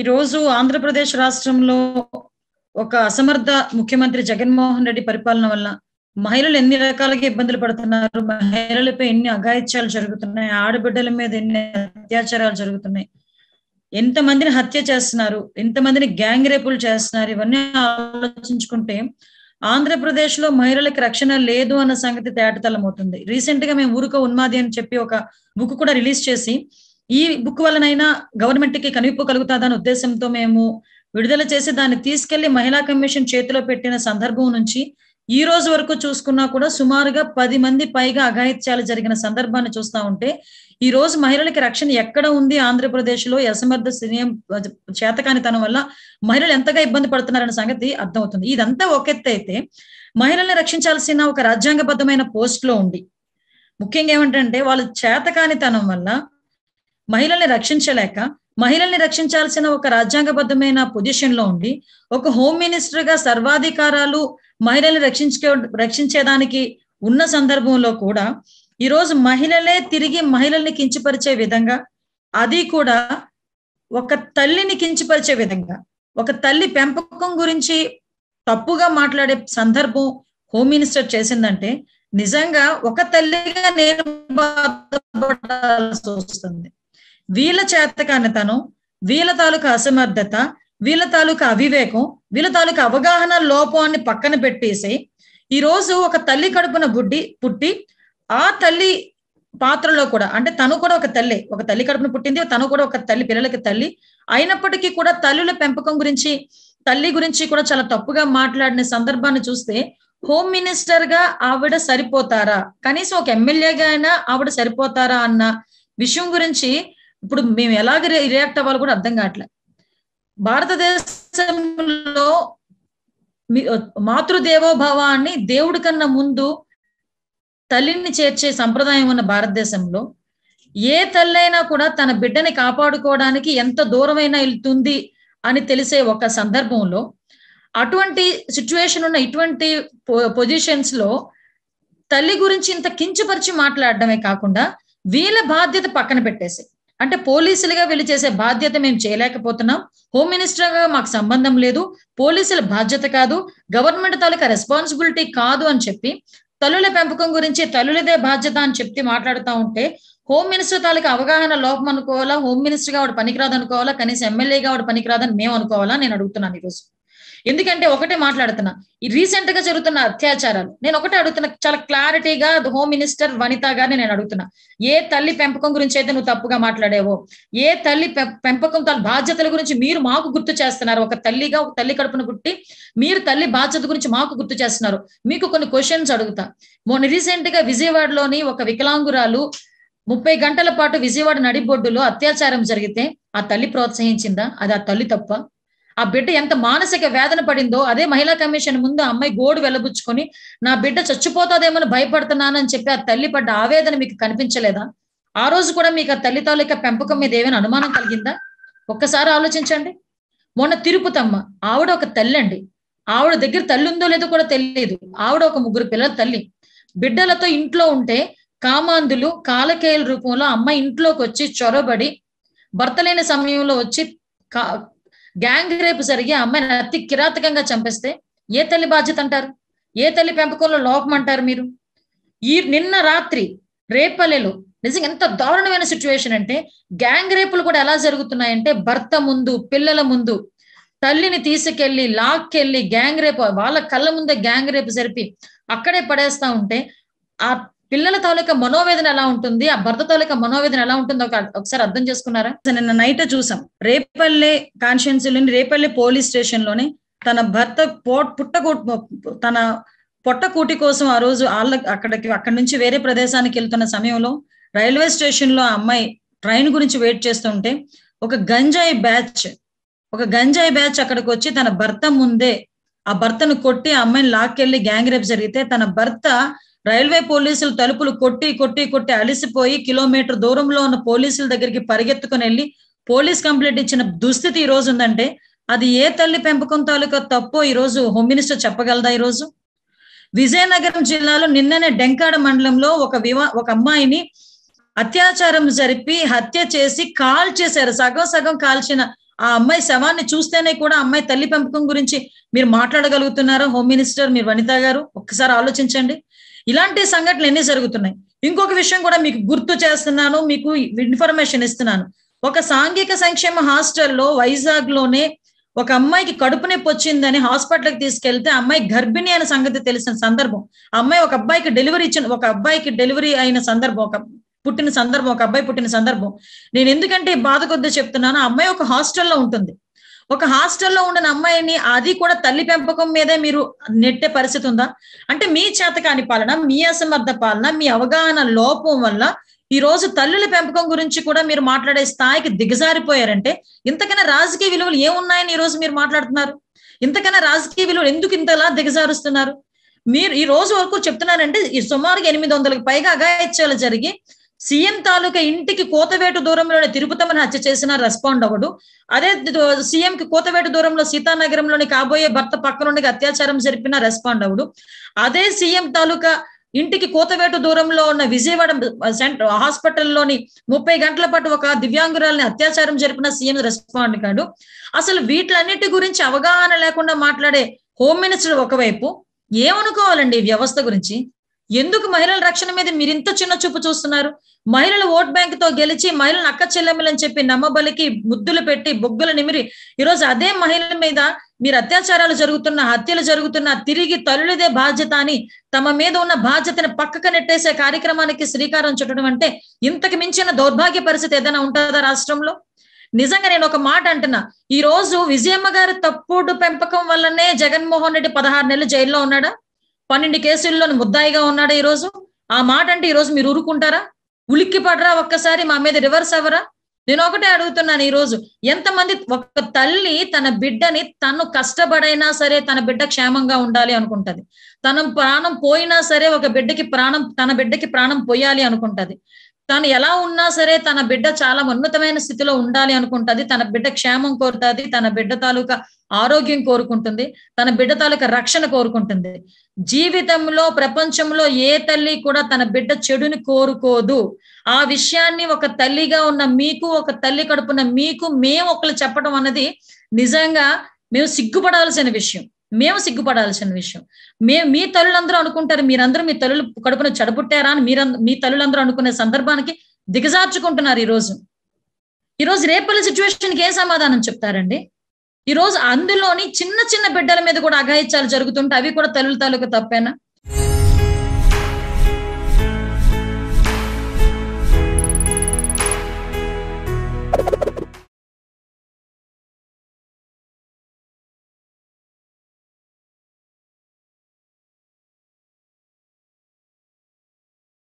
ఈరోజు ఆంధ్రప్రదేశ్ రాష్ట్రంలో ఒక అసమర్థ ముఖ్యమంత్రి జగన్మోహన్ రెడ్డి పరిపాలన వల్ల మహిళలు ఎన్ని రకాలుగా ఇబ్బందులు పడుతున్నారు మహిళలపై ఎన్ని అఘాయిత్యాలు జరుగుతున్నాయి ఆడబిడ్డల మీద ఎన్ని అత్యాచారాలు జరుగుతున్నాయి ఎంతమందిని హత్య చేస్తున్నారు ఎంతమందిని గ్యాంగ్ రేపులు చేస్తున్నారు ఇవన్నీ ఆలోచించుకుంటే ఆంధ్రప్రదేశ్ లో మహిళలకు రక్షణ లేదు అన్న సంగతి తేటతలం అవుతుంది రీసెంట్ గా మేము ఊరుకో ఉన్మాది అని చెప్పి ఒక బుక్ కూడా రిలీజ్ చేసి ఈ బుక్ వలనైనా గవర్నమెంట్ కి కనువిప్పు ఉద్దేశంతో మేము విడుదల చేసి దాన్ని తీసుకెళ్లి మహిళా కమిషన్ చేతిలో పెట్టిన సందర్భం నుంచి ఈ రోజు వరకు చూసుకున్నా కూడా సుమారుగా పది మంది పైగా అఘాయిత్యాలు జరిగిన సందర్భాన్ని చూస్తూ ఉంటే ఈ రోజు మహిళలకి రక్షణ ఎక్కడ ఉంది ఆంధ్రప్రదేశ్ లో అసమర్థ సినియం చేతకానితనం వల్ల మహిళలు ఎంతగా ఇబ్బంది పడుతున్నారన్న సంగతి అర్థమవుతుంది ఇదంతా అయితే మహిళల్ని రక్షించాల్సిన ఒక రాజ్యాంగబద్ధమైన పోస్ట్ లో ఉండి ముఖ్యంగా ఏమంటంటే వాళ్ళు చేతకానితనం వల్ల మహిళల్ని రక్షించలేక మహిళల్ని రక్షించాల్సిన ఒక రాజ్యాంగబద్ధమైన పొజిషన్ లో ఉండి ఒక హోమ్ మినిస్టర్ గా సర్వాధికారాలు మహిళల్ని రక్షించుకో రక్షించేదానికి ఉన్న సందర్భంలో కూడా ఈరోజు మహిళలే తిరిగి మహిళల్ని కించిపరిచే విధంగా అది కూడా ఒక తల్లిని కించిపరిచే విధంగా ఒక తల్లి పెంపకం గురించి తప్పుగా మాట్లాడే సందర్భం హోమ్ మినిస్టర్ చేసిందంటే నిజంగా ఒక తల్లిగా నేను బాధపడాల్సి వస్తుంది వీళ్ళ చేతకానితనం వీళ్ళ తాలూకా అసమర్థత వీళ్ళ తాలూకా అవివేకం వీళ్ళ తాలూకా అవగాహన లోపాన్ని పక్కన పెట్టేసి ఈరోజు ఒక తల్లి కడుపున బుడ్డి పుట్టి ఆ తల్లి పాత్రలో కూడా అంటే తను కూడా ఒక తల్లి ఒక తల్లి కడుపున పుట్టింది తను కూడా ఒక తల్లి పిల్లలకి తల్లి అయినప్పటికీ కూడా తల్లుల పెంపకం గురించి తల్లి గురించి కూడా చాలా తప్పుగా మాట్లాడిన సందర్భాన్ని చూస్తే హోమ్ మినిస్టర్ గా ఆవిడ సరిపోతారా కనీసం ఒక ఎమ్మెల్యేగా అయినా ఆవిడ సరిపోతారా అన్న విషయం గురించి ఇప్పుడు మేము ఎలాగ రియాక్ట్ అవ్వాలో కూడా అర్థం కావట్లే భారతదేశంలో మాతృదేవోభావాన్ని దేవుడి కన్నా ముందు తల్లిని చేర్చే సంప్రదాయం ఉన్న భారతదేశంలో ఏ తల్లైనా కూడా తన బిడ్డని కాపాడుకోవడానికి ఎంత దూరమైనా వెళ్తుంది అని తెలిసే ఒక సందర్భంలో అటువంటి సిచ్యువేషన్ ఉన్న ఇటువంటి పొజిషన్స్ లో తల్లి గురించి ఇంత కించపరిచి మాట్లాడడమే కాకుండా వీళ్ళ బాధ్యత పక్కన పెట్టేసి అంటే పోలీసులుగా వెళ్ళి చేసే బాధ్యత మేము చేయలేకపోతున్నాం హోమ్ మినిస్టర్గా మాకు సంబంధం లేదు పోలీసుల బాధ్యత కాదు గవర్నమెంట్ తాలూకా రెస్పాన్సిబిలిటీ కాదు అని చెప్పి తల్లుల పెంపకం గురించి తల్లులదే బాధ్యత అని చెప్తే మాట్లాడుతూ ఉంటే హోమ్ మినిస్టర్ తాలూకా అవగాహన లోపం అనుకోవాలా హోమ్ మినిస్టర్గా ఆవిడ పనికిరాదు అనుకోవాలా కనీసం ఎమ్మెల్యేగా ఆవిడ పనికిరాదని మేము అనుకోవాలా నేను అడుగుతున్నాను ఈరోజు ఎందుకంటే ఒకటే మాట్లాడుతున్నా ఈ రీసెంట్ గా జరుగుతున్న అత్యాచారాలు నేను ఒకటే అడుగుతున్నా చాలా క్లారిటీగా హోమ్ మినిస్టర్ వనిత గారిని నేను అడుగుతున్నా ఏ తల్లి పెంపకం గురించి అయితే నువ్వు తప్పుగా మాట్లాడేవో ఏ తల్లి పెంపకం తన బాధ్యతల గురించి మీరు మాకు గుర్తు చేస్తున్నారు ఒక తల్లిగా ఒక తల్లి కడుపున గుట్టి మీరు తల్లి బాధ్యత గురించి మాకు గుర్తు చేస్తున్నారు మీకు కొన్ని క్వశ్చన్స్ అడుగుతా మొన్న రీసెంట్ గా విజయవాడలోని ఒక వికలాంగురాలు ముప్పై గంటల పాటు విజయవాడ నడిబొడ్డులో అత్యాచారం జరిగితే ఆ తల్లి ప్రోత్సహించిందా అది ఆ తల్లి తప్ప ఆ బిడ్డ ఎంత మానసిక వేదన పడిందో అదే మహిళా కమిషన్ ముందు అమ్మాయి గోడు వెలబుచ్చుకొని నా బిడ్డ చచ్చిపోతాదేమని భయపడుతున్నానని చెప్పి ఆ తల్లి పడ్డ ఆవేదన మీకు కనిపించలేదా ఆ రోజు కూడా మీకు ఆ తల్లి తాలూక పెంపకం మీద ఏమైనా అనుమానం కలిగిందా ఒక్కసారి ఆలోచించండి మొన్న తిరుపతమ్మ ఆవిడ ఒక తల్లి అండి ఆవిడ దగ్గర తల్లి ఉందో లేదో కూడా తెలియదు ఆవిడ ఒక ముగ్గురు పిల్లల తల్లి బిడ్డలతో ఇంట్లో ఉంటే కామాంధులు కాలకేయుల రూపంలో అమ్మాయి ఇంట్లోకి వచ్చి చొరబడి భర్త లేని సమయంలో వచ్చి గ్యాంగ్ రేపు జరిగి అమ్మాయిని అతి కిరాతకంగా చంపేస్తే ఏ తల్లి బాధ్యత అంటారు ఏ తల్లి పెంపకంలో లోపం అంటారు మీరు ఈ నిన్న రాత్రి రేపల్లెలో నిజంగా ఎంత దారుణమైన సిచ్యువేషన్ అంటే గ్యాంగ్ రేపులు కూడా ఎలా జరుగుతున్నాయంటే భర్త ముందు పిల్లల ముందు తల్లిని తీసుకెళ్లి లాక్కెళ్ళి గ్యాంగ్ రేపు వాళ్ళ కళ్ళ ముందే గ్యాంగ్ రేపు జరిపి అక్కడే పడేస్తా ఉంటే ఆ పిల్లల తాలూకా మనోవేదన ఎలా ఉంటుంది ఆ భర్త తాలూక మనోవేదన ఎలా ఉంటుందో ఒకసారి అర్థం చేసుకున్నారా నిన్న నైట్ చూసాం రేపల్లె కాన్షియన్సీలోని రేపల్లె పోలీస్ స్టేషన్ లోని తన భర్త పుట్టకూ తన పొట్టకూటి కోసం ఆ రోజు వాళ్ళ అక్కడికి అక్కడి నుంచి వేరే ప్రదేశానికి వెళ్తున్న సమయంలో రైల్వే స్టేషన్ లో ఆ అమ్మాయి ట్రైన్ గురించి వెయిట్ చేస్తుంటే ఒక గంజాయి బ్యాచ్ ఒక గంజాయి బ్యాచ్ అక్కడికి వచ్చి తన భర్త ముందే ఆ భర్తను కొట్టి ఆ అమ్మాయిని లాక్కెళ్లి గ్యాంగ్ రేప్ జరిగితే తన భర్త రైల్వే పోలీసులు తలుపులు కొట్టి కొట్టి కొట్టి అలిసిపోయి కిలోమీటర్ దూరంలో ఉన్న పోలీసుల దగ్గరికి పరిగెత్తుకుని వెళ్ళి పోలీస్ కంప్లైంట్ ఇచ్చిన దుస్థితి ఈ రోజు ఉందంటే అది ఏ తల్లి పెంపకం తాలూకా తప్పో ఈరోజు హోమ్ మినిస్టర్ చెప్పగలదా ఈరోజు విజయనగరం జిల్లాలో నిన్ననే డెంకాడ మండలంలో ఒక వివా ఒక అమ్మాయిని అత్యాచారం జరిపి హత్య చేసి కాల్ చేశారు సగం సగం కాల్చిన ఆ అమ్మాయి శవాన్ని చూస్తేనే కూడా అమ్మాయి తల్లి పెంపకం గురించి మీరు మాట్లాడగలుగుతున్నారా హోమ్ మినిస్టర్ మీరు వనిత గారు ఒక్కసారి ఆలోచించండి ఇలాంటి సంఘటనలు ఎన్ని జరుగుతున్నాయి ఇంకొక విషయం కూడా మీకు గుర్తు చేస్తున్నాను మీకు ఇన్ఫర్మేషన్ ఇస్తున్నాను ఒక సాంఘిక సంక్షేమ హాస్టల్లో వైజాగ్ లోనే ఒక అమ్మాయికి కడుపు నొప్పి వచ్చిందని హాస్పిటల్కి తీసుకెళ్తే అమ్మాయి గర్భిణి అయిన సంగతి తెలిసిన సందర్భం అమ్మాయి ఒక అబ్బాయికి డెలివరీ ఇచ్చిన ఒక అబ్బాయికి డెలివరీ అయిన సందర్భం ఒక పుట్టిన సందర్భం ఒక అబ్బాయి పుట్టిన సందర్భం నేను ఎందుకంటే బాధ చెప్తున్నాను అమ్మాయి ఒక హాస్టల్లో ఉంటుంది ఒక హాస్టల్లో ఉండని అమ్మాయిని అది కూడా తల్లి పెంపకం మీదే మీరు నెట్టే పరిస్థితి ఉందా అంటే మీ చేతకాని పాలన మీ అసమర్థ పాలన మీ అవగాహన లోపం వల్ల ఈ రోజు తల్లుల పెంపకం గురించి కూడా మీరు మాట్లాడే స్థాయికి దిగజారిపోయారంటే ఇంతకైనా రాజకీయ విలువలు ఏమున్నాయని ఈ రోజు మీరు మాట్లాడుతున్నారు ఇంతకైనా రాజకీయ విలువలు ఎందుకు ఇంతలా దిగజారుస్తున్నారు మీరు ఈ రోజు వరకు చెప్తున్నారంటే ఈ సుమారుగా ఎనిమిది వందలకు పైగా అగాయత్యాలు జరిగి సీఎం తాలూకా ఇంటికి కోతవేటు దూరంలోనే తిరుపతమ్మని హత్య చేసిన రెస్పాండ్ అవ్వడు అదే కి కోతవేటు దూరంలో సీతానగరంలోని కాబోయే భర్త పక్కనుండి అత్యాచారం జరిపిన రెస్పాండ్ అవ్వడు అదే సీఎం తాలూకా ఇంటికి కోతవేటు దూరంలో ఉన్న విజయవాడ సెంటర్ హాస్పిటల్లోని ముప్పై గంటల పాటు ఒక దివ్యాంగురాల్ని అత్యాచారం జరిపిన సీఎం రెస్పాండ్ కాడు అసలు వీటిలన్నిటి గురించి అవగాహన లేకుండా మాట్లాడే హోమ్ మినిస్టర్ ఒకవైపు ఏమనుకోవాలండి వ్యవస్థ గురించి ఎందుకు మహిళల రక్షణ మీద మీరింత చిన్న చూపు చూస్తున్నారు మహిళల ఓట్ బ్యాంక్ తో గెలిచి మహిళలను అక్క చెల్లెమ్మలని చెప్పి నమ్మబలికి ముద్దులు పెట్టి బొగ్గులు నిమిరి ఈరోజు అదే మహిళల మీద మీరు అత్యాచారాలు జరుగుతున్న హత్యలు జరుగుతున్న తిరిగి తల్లుదే బాధ్యత అని తమ మీద ఉన్న బాధ్యతను పక్కకు నెట్టేసే కార్యక్రమానికి శ్రీకారం చుట్టడం అంటే ఇంతకు మించిన దౌర్భాగ్య పరిస్థితి ఏదైనా ఉంటుందా రాష్ట్రంలో నిజంగా నేను ఒక మాట అంటున్నా ఈ రోజు విజయమ్మ గారి తప్పుడు పెంపకం వల్లనే జగన్మోహన్ రెడ్డి పదహారు నెలలు జైల్లో ఉన్నాడా పన్నెండు కేసుల్లో ముద్దాయిగా ఉన్నాడా ఈ రోజు ఆ మాట అంటే ఈ రోజు మీరు ఊరుకుంటారా ఉలిక్కి పడరా ఒక్కసారి మా మీద రివర్స్ అవ్వరా నేను ఒకటే అడుగుతున్నాను ఈరోజు ఎంతమంది ఒక తల్లి తన బిడ్డని తను కష్టపడైనా సరే తన బిడ్డ క్షేమంగా ఉండాలి అనుకుంటది తన ప్రాణం పోయినా సరే ఒక బిడ్డకి ప్రాణం తన బిడ్డకి ప్రాణం పోయాలి అనుకుంటది తను ఎలా ఉన్నా సరే తన బిడ్డ చాలా ఉన్నతమైన స్థితిలో ఉండాలి అనుకుంటది తన బిడ్డ క్షేమం కోరుతుంది తన బిడ్డ తాలూకా ఆరోగ్యం కోరుకుంటుంది తన బిడ్డ తాలూకా రక్షణ కోరుకుంటుంది జీవితంలో ప్రపంచంలో ఏ తల్లి కూడా తన బిడ్డ చెడుని కోరుకోదు ఆ విషయాన్ని ఒక తల్లిగా ఉన్న మీకు ఒక తల్లి కడుపున మీకు మేము ఒకరు చెప్పడం అన్నది నిజంగా మేము సిగ్గుపడాల్సిన విషయం మేము సిగ్గుపడాల్సిన విషయం మేము మీ తల్లులందరూ అనుకుంటారు మీరందరూ మీ తల్లు కడుపున చెడబుట్టారా అని మీరంద మీ తల్లులందరూ అనుకునే సందర్భానికి దిగజార్చుకుంటున్నారు ఈరోజు ఈరోజు రేపల్లి సిచ్యువేషన్కి ఏం సమాధానం చెప్తారండి ఈ రోజు అందులోని చిన్న చిన్న బిడ్డల మీద కూడా అఘాయిత్యాలు జరుగుతుంటే అవి కూడా తల్లుల తాలూకు తప్పేనా